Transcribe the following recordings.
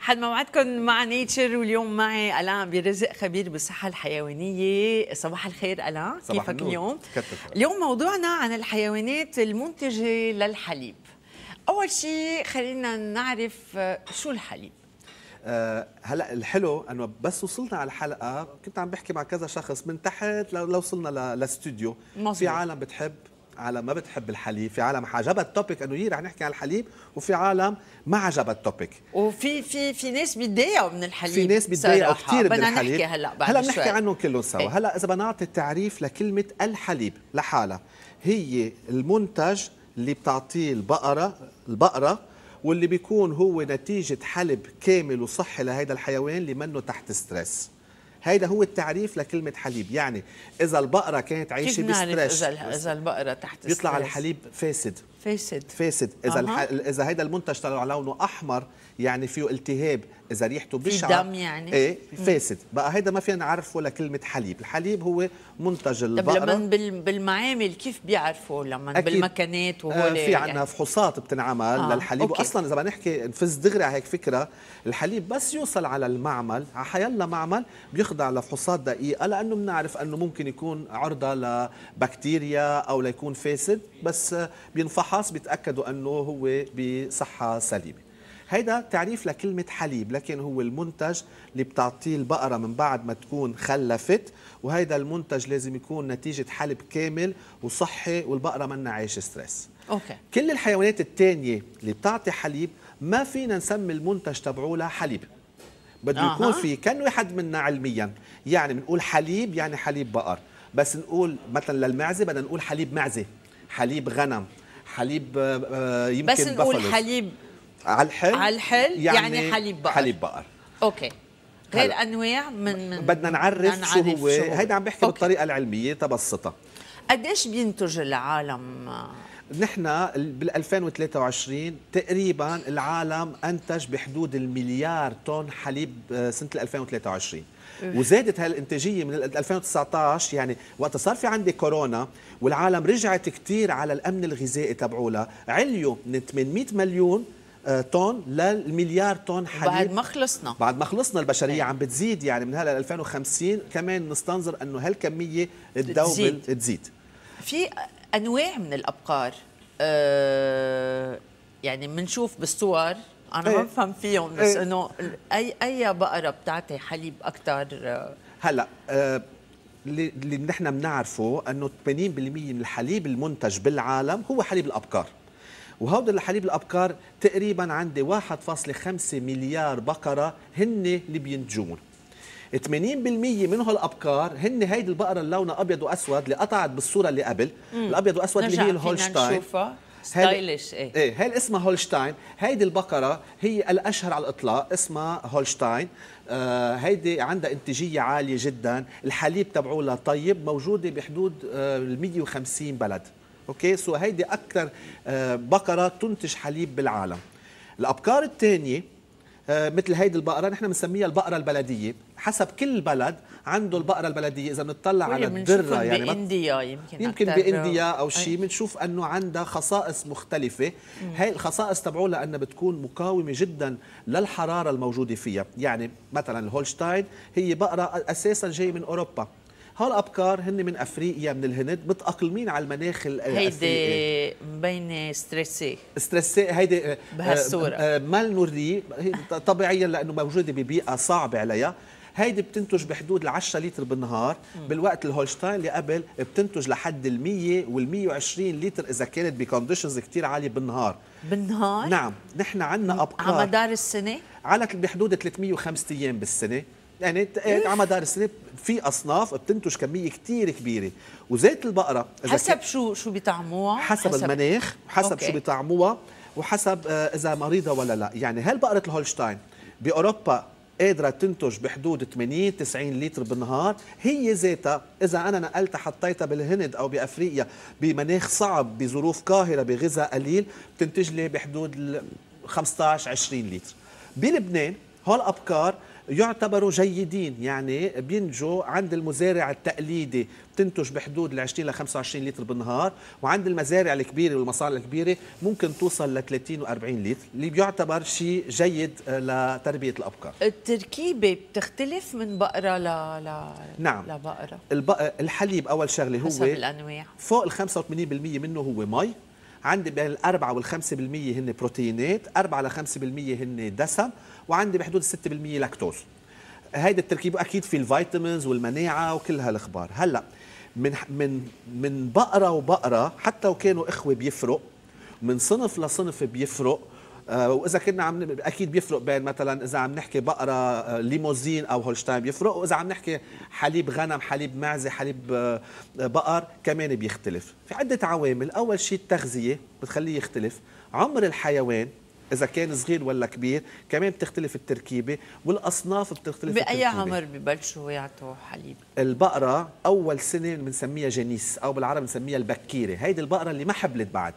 حد موعدكم مع نيتشر واليوم معي الان برزق خبير بالصحه الحيوانيه صباح الخير الان كيفك اليوم اليوم موضوعنا عن الحيوانات المنتجه للحليب اول شيء خلينا نعرف آه، شو الحليب أه هلا الحلو انه بس وصلنا على الحلقه كنت عم بحكي مع كذا شخص من تحت لو وصلنا لاستوديو في عالم بتحب عالم ما بتحب الحليب في عالم عجبها التوبيك انه يي رح نحكي عن الحليب وفي عالم ما عجبها التوبيك وفي في في ناس بيتضايقوا من الحليب في ناس بيتضايقوا كثير من الحليب نحكي هلا بعد هلا بنحكي عنهم كلهم سوا ايه؟ هلا اذا بدنا نعطي تعريف لكلمه الحليب لحالها هي المنتج اللي بتعطيه البقره البقره واللي بيكون هو نتيجه حلب كامل وصحي لهيدا الحيوان اللي منه تحت ستريس هيدا هو التعريف لكلمه حليب يعني اذا البقره كانت عايشه بستريس اذا البقره تحت بيطلع الحليب فاسد فاسد فاسد اذا أه. الح... اذا هيدا المنتج طلع لونه احمر يعني فيه التهاب اذا ريحته بشعه دم يعني ايه فاسد بقى هيدا ما فينا نعرفه لكلمه حليب الحليب هو منتج البقره طب لما بال... بالمعامل كيف بيعرفوا لما أكيد. بالمكانات وهول آه في يعني. عندنا يعني. فحوصات بتنعمل آه. للحليب أوكي. واصلا اذا بدنا نحكي نفز دغري على هيك فكره الحليب بس يوصل على المعمل على حيلا معمل بيخضع لفحوصات دقيقه لانه بنعرف انه ممكن يكون عرضه لبكتيريا او ليكون فاسد بس بينفح الفحص بيتاكدوا انه هو بصحه سليمه هيدا تعريف لكلمة حليب لكن هو المنتج اللي بتعطيه البقرة من بعد ما تكون خلفت وهيدا المنتج لازم يكون نتيجة حلب كامل وصحي والبقرة منا عايش ستريس أوكي. كل الحيوانات التانية اللي بتعطي حليب ما فينا نسمي المنتج تبعولها حليب بده آه. يكون في كانه حد منا علميا يعني بنقول حليب يعني حليب بقر بس نقول مثلا للمعزة بدنا نقول حليب معزة حليب غنم حليب آه، آه، يمكن بس نقول بفلس. حليب على الحل على الحل يعني, يعني حليب بقر حليب بقر اوكي غير هلأ. انواع من, من بدنا نعرف, نعرف شو هو هيدا عم بحكي أوكي. بالطريقه العلميه تبسطها قديش بينتج العالم نحن بال 2023 تقريبا العالم انتج بحدود المليار طن حليب آه، سنه 2023 إيه. وزادت هالانتاجيه من 2019 يعني وقت صار في عندي كورونا والعالم رجعت كثير على الامن الغذائي تبعولها عليو من 800 مليون آه، طن للمليار طن حليب بعد ما خلصنا بعد ما خلصنا البشريه ايه. عم بتزيد يعني من هلا 2050 كمان نستنظر انه هالكميه تدوبل تزيد في انواع من الابقار أه يعني بنشوف بالصور انا إيه. ما بفهم فيهم بس إيه. انه اي اي بقره بتعطي حليب اكثر آه. هلا آه، اللي نحن بنعرفه انه 80% من الحليب المنتج بالعالم هو حليب الابقار وهودا الحليب الابقار تقريبا عندي 1.5 مليار بقره هن اللي بينتجون 80% من هالابقار هن هيدي البقره اللي لونها ابيض واسود اللي قطعت بالصوره اللي قبل الابيض واسود اللي هي الهولشتاين ستايلش ايه ايه هي اسمها هولشتاين هيدي البقره هي الاشهر على الاطلاق اسمها هولشتاين آه هيدي عندها انتاجيه عاليه جدا الحليب تبعولها طيب موجوده بحدود آه، ال 150 بلد اوكي سو هيدي اكثر آه، بقره تنتج حليب بالعالم الابقار الثانيه آه، مثل هيدي البقره نحن بنسميها البقره البلديه حسب كل بلد عنده البقره البلديه اذا بنطلع على الدره يعني بانديا يمكن يمكن بانديا او شيء بنشوف انه عندها خصائص مختلفه مم. هاي الخصائص تبعه لانها بتكون مقاومه جدا للحراره الموجوده فيها يعني مثلا الهولشتاين هي بقره اساسا جايه من اوروبا هالابكار هن من افريقيا من الهند متاقلمين على المناخ هيدي مبينه ستريسي ستريسي هيدي آه، بهالصوره آه، مال نوري طبيعيا لانه موجوده ببيئه صعبه عليها هيدي بتنتج بحدود ال 10 لتر بالنهار بالوقت الهولشتاين اللي قبل بتنتج لحد ال 100 وال 120 لتر اذا كانت بكونديشنز كثير عاليه بالنهار بالنهار نعم نحن عندنا ابقار على مدار السنه على بحدود 305 ايام بالسنه يعني على مدار السنه في اصناف بتنتج كميه كثير كبيره وزيت البقره حسب شو شو بيطعموها حسب, حسب المناخ وحسب أوكي. آه، شو بيطعموها وحسب اذا مريضه ولا لا يعني هل بقره الهولشتاين باوروبا قادرة تنتج بحدود 80 90 لتر بالنهار هي ذاتها إذا أنا نقلتها حطيتها بالهند أو بأفريقيا بمناخ صعب بظروف قاهرة بغذاء قليل بتنتج لي بحدود 15 20 لتر بلبنان هول ابكار يعتبروا جيدين يعني بينجوا عند المزارع التقليدي بتنتج بحدود ال 20 ل 25 لتر بالنهار وعند المزارع الكبيره والمصانع الكبيره ممكن توصل ل 30 و 40 لتر اللي بيعتبر شيء جيد آه، لتربيه الابقار التركيبه بتختلف من بقره ل, ل... نعم لبقره الحليب اول شغله هو حسب الانواع فوق ال 85% منه هو مي عندي بين 4 وال 5% هن بروتينات 4 ل 5% هن دسم وعندي بحدود 6% لاكتوز هيدا التركيب اكيد في الفيتامينز والمناعه وكل هالاخبار هلا من من من بقره وبقره حتى وكانوا اخوه بيفرق من صنف لصنف بيفرق آه، واذا كنا عم اكيد بيفرق بين مثلا اذا عم نحكي بقره آه، ليموزين او هولشتاين بيفرق واذا عم نحكي حليب غنم حليب معزه حليب آه، بقر كمان بيختلف في عده عوامل اول شيء التغذيه بتخليه يختلف عمر الحيوان اذا كان صغير ولا كبير كمان بتختلف التركيبه والاصناف بتختلف باي عمر ببلشوا يعطوا حليب البقره اول سنه بنسميها جنيس او بالعربي بنسميها البكيره هيدي البقره اللي ما حبلت بعد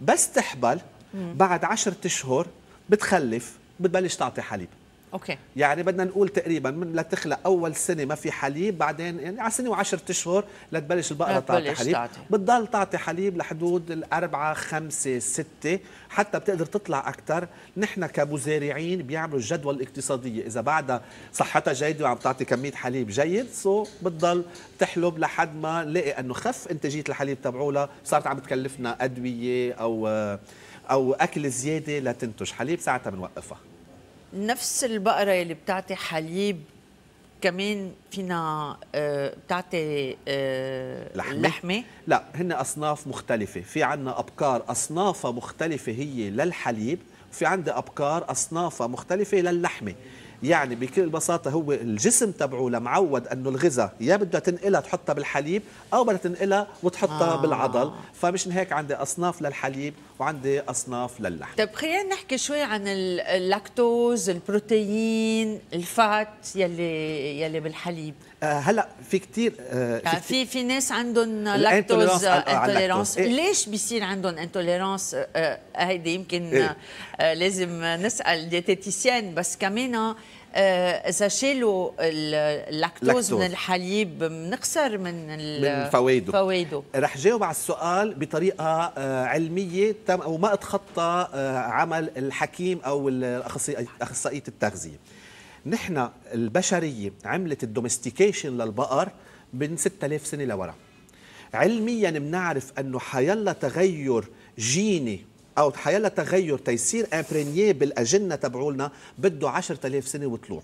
بس تحبل بعد 10 اشهر بتخلف بتبلش تعطي حليب اوكي يعني بدنا نقول تقريبا من لتخلق اول سنه ما في حليب بعدين يعني على سنه و10 اشهر لتبلش البقره تعطي حليب تعطي. بتضل تعطي حليب لحدود الاربعه خمسه سته حتى بتقدر تطلع اكثر نحن كمزارعين بيعملوا الجدول الاقتصاديه اذا بعدها صحتها جيده وعم تعطي كميه حليب جيد سو بتضل تحلب لحد ما نلاقي انه خف انتاجيه الحليب تبعولها صارت عم تكلفنا ادويه او آه، او اكل زياده لتنتج حليب ساعتها بنوقفها نفس البقره اللي بتعطي حليب كمان فينا آه، بتعطي آه، لحمة. لحمة لا هن أصناف مختلفة في عنا أبكار أصنافها مختلفة هي للحليب وفي عندي أبكار أصنافها مختلفة للحمة يعني بكل بساطة هو الجسم تبعه لمعود أنه الغذاء يا بدها تنقلها تحطها بالحليب أو بدها تنقلها وتحطها آه. بالعضل فمشان هيك عندي أصناف للحليب وعندي أصناف للحم طيب خلينا نحكي شوي عن اللاكتوز البروتين الفات يلي يلي بالحليب آه، هلا في كثير آه، آه، في في ناس عندهم لاكتوز انتوليرانس إيه. ليش بيصير عندهم انتوليرانس هيدي يمكن إيه؟ لازم نسال ديتيتيسيان بس كمان اذا شالوا اللاكتوز من الحليب بنخسر من من فوائده فوائده رح جاوب على السؤال بطريقه علميه وما اتخطى عمل الحكيم او اخصائيه التغذيه نحن البشريه عملت الدومستيكيشن للبقر من 6000 سنه لورا علميا بنعرف انه حيلا تغير جيني او حيلا تغير تيصير امبرينيه بالاجنه تبعولنا بده 10000 سنه وطلوع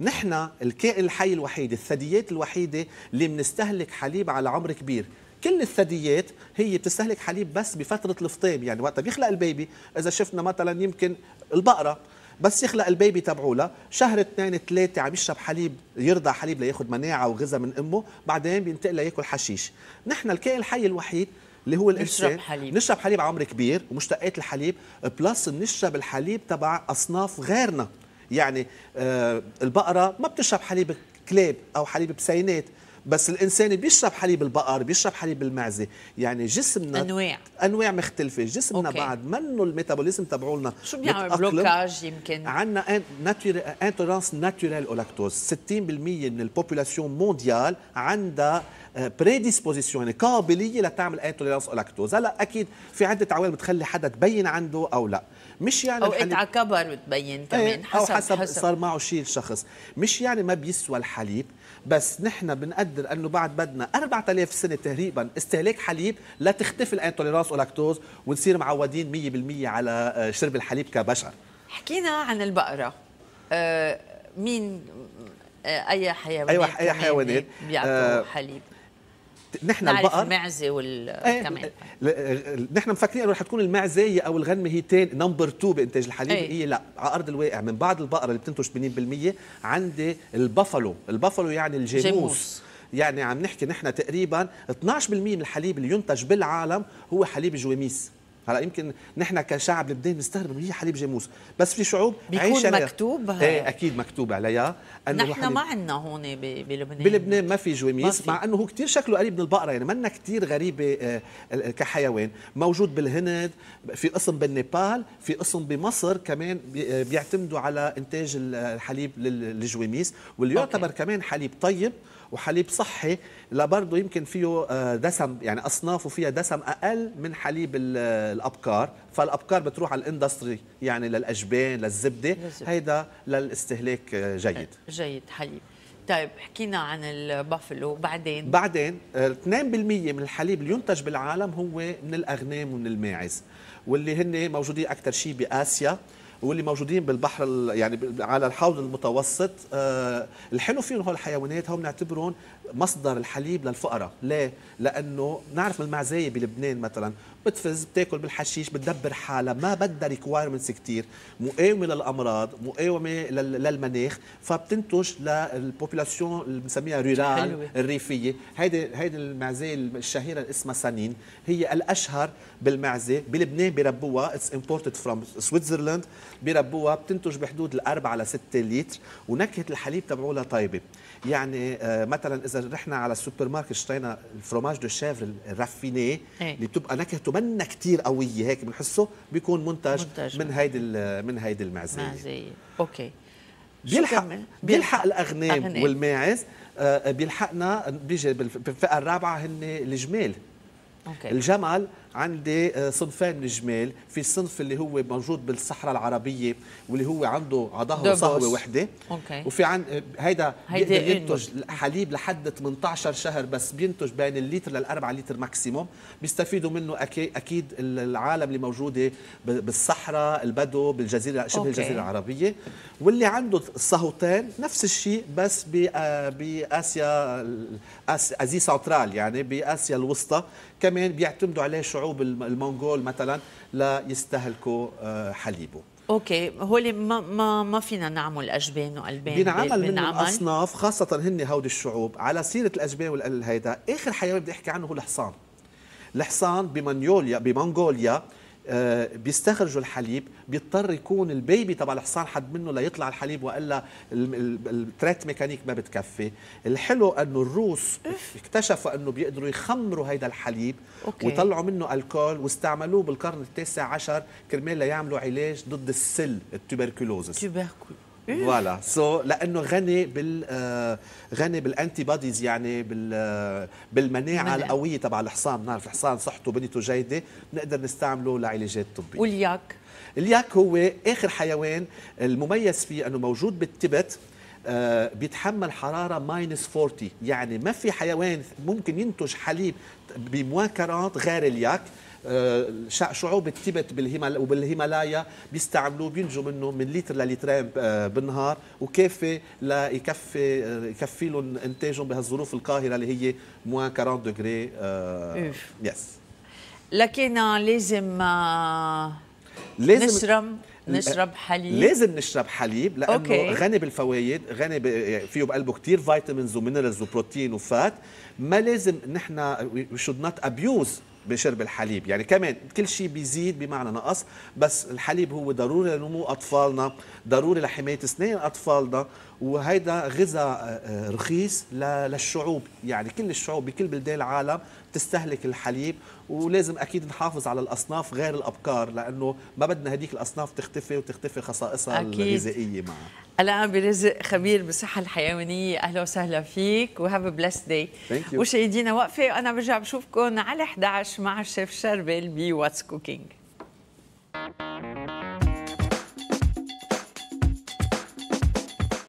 نحن الكائن الحي الوحيد الثدييات الوحيده اللي بنستهلك حليب على عمر كبير كل الثدييات هي بتستهلك حليب بس بفتره الفطيم يعني وقتها بيخلق البيبي اذا شفنا مثلا يمكن البقره بس يخلق البيبي تبعوله شهر اثنين ثلاثه عم يشرب حليب يرضع حليب لياخذ مناعه وغذاء من امه بعدين بينتقل لياكل حشيش نحن الكائن الحي الوحيد اللي هو الانسان نشرب حليب نشرب حليب عمر كبير ومشتقات الحليب بلس بنشرب الحليب تبع اصناف غيرنا يعني آه، البقره ما بتشرب حليب كلاب او حليب بسينات بس الانسان بيشرب حليب البقر بيشرب حليب المعزه يعني جسمنا انواع انواع مختلفه جسمنا أوكي. بعد منه الميتابوليزم تبعولنا شو بيعمل بلوكاج يمكن عندنا انتورانس ناتورال اولاكتوز 60% من البوبولاسيون مونديال عندها بريديسبوزيسيون آه، يعني قابليه لتعمل انتورانس اولاكتوز هلا اكيد في عده عوامل بتخلي حدا تبين عنده او لا مش يعني اوقات على كبر بتبين إيه، كمان حسب, او حسب, حسب صار معه شيء الشخص مش يعني ما بيسوى الحليب بس نحن بنقدر انه بعد بدنا 4000 سنه تقريبا استهلاك حليب لا تختفي الانتوليرانس ولاكتوز ونصير معودين 100% على آه، شرب الحليب كبشر حكينا عن البقره أه مين آه، اي حيوانات أيوة، اي حيوانات بيعطوا آه، حليب نحن البقر المعزه والكمان إيه، نحن مفكرين انه رح تكون المعزه او الغنمه هي تين نمبر 2 بانتاج الحليب إيه. هي لا على ارض الواقع من بعد البقره اللي بتنتج 80% عندي البفلو البفلو يعني الجاموس جيموس. يعني عم نحكي نحن تقريبا 12% من الحليب اللي ينتج بالعالم هو حليب جواميس هلا يمكن نحن كشعب لبناني بنستغرب هي حليب جاموس بس في شعوب بيكون مكتوب ايه اكيد مكتوب عليها انه نحن ما عندنا هون بلبنان بلبنان ما في جواميس مع انه هو كثير شكله قريب من البقره يعني منا كثير غريبه آه، كحيوان موجود بالهند في قسم بالنيبال في قسم بمصر كمان آه، بيعتمدوا على انتاج الحليب للجواميس واللي يعتبر كمان حليب طيب وحليب صحي لبرضه يمكن فيه آه، دسم يعني اصنافه فيها دسم اقل من حليب الابقار فالابقار بتروح على الاندستري يعني للاجبان للزبده هيدا للاستهلاك آه، جيد طيب، جيد حليب طيب حكينا عن البافلو بعدين بعدين 2% آه، من الحليب اللي ينتج بالعالم هو من الاغنام ومن الماعز واللي هن موجودين اكثر شيء باسيا واللي موجودين بالبحر يعني على الحوض المتوسط آه، الحلو فيهم هول الحيوانات هم نعتبرهم مصدر الحليب للفقراء ليه لانه نعرف المعزية بلبنان مثلا بتفز بتاكل بالحشيش بتدبر حالها ما بدها ريكوايرمنتس كثير مقاومه للامراض مقاومه للمناخ فبتنتج للبوبولاسيون اللي بنسميها رورال الريفيه هيدي هيدي المعزه الشهيره اللي اسمها سنين هي الاشهر بالمعزه بلبنان بيربوها اتس امبورتد فروم سويتزرلاند بيربوها بتنتج بحدود الأربعة ستة لتر ونكهة الحليب تبعولها طيبة يعني آه، مثلا إذا رحنا على السوبر ماركت اشترينا الفروماج دو شافر الرافينيه اللي بتبقى نكهته منا كثير قوية هيك بنحسه بيكون منتج, منتج من هيدي من هيدي المعزية معزية أوكي بيلحق بيلحق الاغنام والماعز آه، آه، بيلحقنا بيجي بالفئه الرابعه هن الجمال أوكي. الجمل عندي آه، صنفين من الجمال في صنف اللي هو موجود بالصحراء العربيه واللي هو عنده على صهوه وحده أوكي. وفي عن آه، هيدا بيقدر ينتج حليب لحد 18 شهر بس بينتج بين اللتر لل 4 لتر ماكسيموم بيستفيدوا منه اكيد العالم اللي موجوده بالصحراء البدو بالجزيره شبه أوكي. الجزيره العربيه واللي عنده صهوتين نفس الشيء بس آه، باسيا ازي سنترال يعني باسيا الوسطى كمان بيعتمدوا عليه شعوب الشعوب المونغول مثلا لا يستهلكوا آه، حليبه اوكي هو ما ما ما فينا نعمل اجبان والبان بنعمل من اصناف خاصه هن هودي الشعوب على سيره الاجبان والهيدا اخر حيوان بدي احكي عنه هو الحصان الحصان بمنيوليا بمنغوليا آه، بيستخرجوا الحليب بيضطر يكون البيبي تبع الحصان حد منه ليطلع الحليب والا التريت ميكانيك ما بتكفي الحلو انه الروس إيه. اكتشفوا انه بيقدروا يخمروا هيدا الحليب أوكي. ويطلعوا منه الكول واستعملوه بالقرن التاسع عشر كرمال ليعملوا علاج ضد السل التوبركلوزس فوالا إيه. سو لانه غني بال آه، غني بالانتي بوديز يعني بال آه، بالمناعه القويه تبع الحصان بنعرف الحصان صحته بنيته جيده بنقدر نستعمله لعلاجات طبيه والياك الياك هو اخر حيوان المميز فيه انه موجود بالتبت آه، بيتحمل حراره ماينس 40 يعني ما في حيوان ممكن ينتج حليب بموان 40 غير الياك آه، شعوب التبت وبالهيمالايا بيستعملوه بينجوا منه من لتر للترين آه، بالنهار وكافي ليكفي يكفي آه، لهم انتاجهم بهالظروف القاهره اللي هي موان 40 دغري يس لكن لازم لازم نشرب نشرب حليب لازم نشرب حليب لانه أوكي. غني بالفوائد غني فيه بقلبه كثير فيتامينز ومينرالز وبروتين وفات ما لازم نحن وي شود نوت ابيوز بشرب الحليب يعني كمان كل شيء بيزيد بمعنى نقص بس الحليب هو ضروري لنمو أطفالنا ضروري لحماية سنين أطفالنا وهيدا غذاء آه، رخيص للشعوب يعني كل الشعوب بكل بلدان العالم تستهلك الحليب ولازم اكيد نحافظ على الاصناف غير الابكار لانه ما بدنا هديك الاصناف تختفي وتختفي خصائصها أكيد. الغذائيه معها الان برزق خبير بالصحه الحيوانيه اهلا وسهلا فيك وهاف بلس داي مشاهدينا وقفه وانا برجع بشوفكم على 11 مع الشيف شربل واتس كوكينج